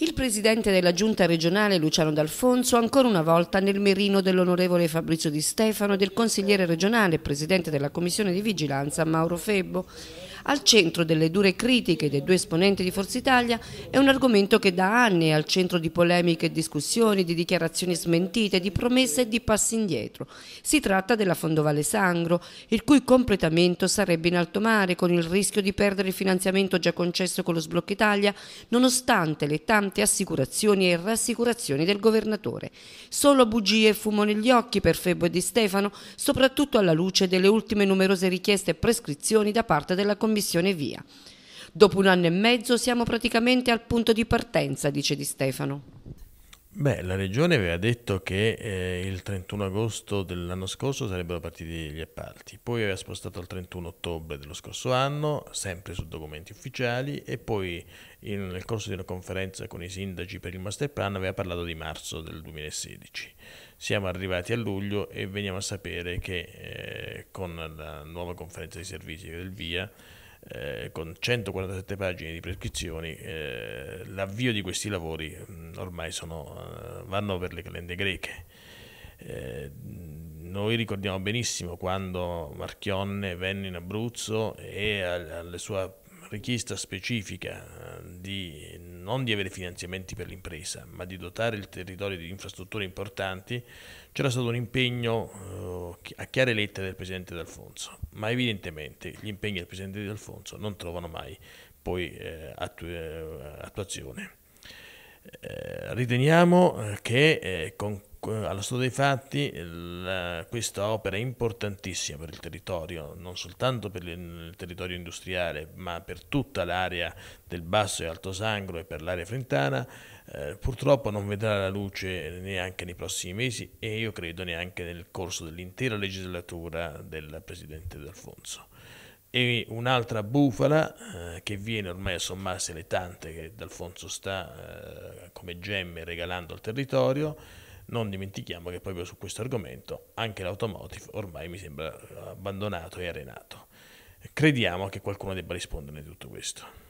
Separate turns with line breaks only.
Il presidente della giunta regionale Luciano D'Alfonso ancora una volta nel merino dell'onorevole Fabrizio Di Stefano e del consigliere regionale e presidente della commissione di vigilanza Mauro Febbo. Al centro delle dure critiche dei due esponenti di Forza Italia è un argomento che da anni è al centro di polemiche e discussioni, di dichiarazioni smentite, di promesse e di passi indietro. Si tratta della Fondovalle Sangro, il cui completamento sarebbe in alto mare con il rischio di perdere il finanziamento già concesso con lo Sblocco Italia, nonostante le tante assicurazioni e rassicurazioni del governatore. Solo bugie e fumo negli occhi per Febo e Di Stefano, soprattutto alla luce delle ultime numerose richieste e prescrizioni da parte della Commissione commissione via. Dopo un anno e mezzo siamo praticamente al punto di partenza, dice Di Stefano.
Beh, la regione aveva detto che eh, il 31 agosto dell'anno scorso sarebbero partiti gli appalti, poi aveva spostato al 31 ottobre dello scorso anno, sempre su documenti ufficiali, e poi in, nel corso di una conferenza con i sindaci per il master plan aveva parlato di marzo del 2016. Siamo arrivati a luglio e veniamo a sapere che eh, con la nuova conferenza di servizi del VIA eh, con 147 pagine di prescrizioni, eh, l'avvio di questi lavori mh, mm, ormai sono, eh, vanno per le calende greche. Eh, noi ricordiamo benissimo quando Marchionne venne in Abruzzo e alla sua richiesta specifica eh, di non di avere finanziamenti per l'impresa, ma di dotare il territorio di infrastrutture importanti, c'era stato un impegno eh, a chiare lettere del Presidente D'Alfonso, ma evidentemente gli impegni del Presidente D'Alfonso non trovano mai poi eh, attu eh, attuazione. Eh, riteniamo eh, che con allo stato dei fatti la, questa opera è importantissima per il territorio, non soltanto per il territorio industriale, ma per tutta l'area del Basso e Alto Sangro e per l'area frentana, eh, purtroppo non vedrà la luce neanche nei prossimi mesi e io credo neanche nel corso dell'intera legislatura del Presidente D'Alfonso. E un'altra bufala eh, che viene ormai a sommarsi alle tante che D'Alfonso sta eh, come gemme regalando al territorio, non dimentichiamo che proprio su questo argomento anche l'automotive ormai mi sembra abbandonato e arenato. Crediamo che qualcuno debba rispondere di tutto questo.